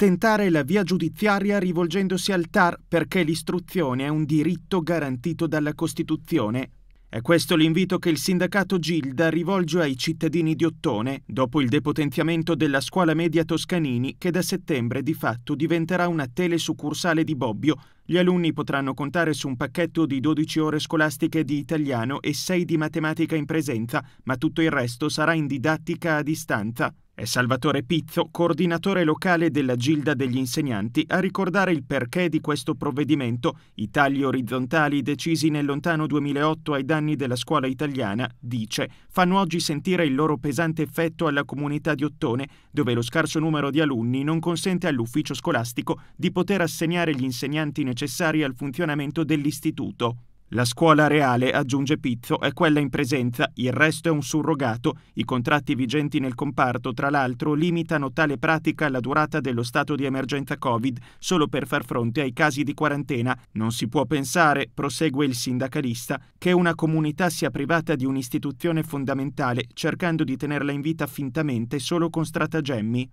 tentare la via giudiziaria rivolgendosi al TAR perché l'istruzione è un diritto garantito dalla Costituzione. È questo l'invito che il sindacato Gilda rivolge ai cittadini di Ottone dopo il depotenziamento della scuola media Toscanini che da settembre di fatto diventerà una telesuccursale di Bobbio. Gli alunni potranno contare su un pacchetto di 12 ore scolastiche di italiano e 6 di matematica in presenza, ma tutto il resto sarà in didattica a distanza. È Salvatore Pizzo, coordinatore locale della Gilda degli insegnanti, a ricordare il perché di questo provvedimento, i tagli orizzontali decisi nel lontano 2008 ai danni della scuola italiana, dice, fanno oggi sentire il loro pesante effetto alla comunità di Ottone, dove lo scarso numero di alunni non consente all'ufficio scolastico di poter assegnare gli insegnanti necessari al funzionamento dell'istituto. La scuola reale, aggiunge Pizzo, è quella in presenza, il resto è un surrogato. I contratti vigenti nel comparto, tra l'altro, limitano tale pratica alla durata dello stato di emergenza Covid, solo per far fronte ai casi di quarantena. Non si può pensare, prosegue il sindacalista, che una comunità sia privata di un'istituzione fondamentale cercando di tenerla in vita fintamente solo con stratagemmi.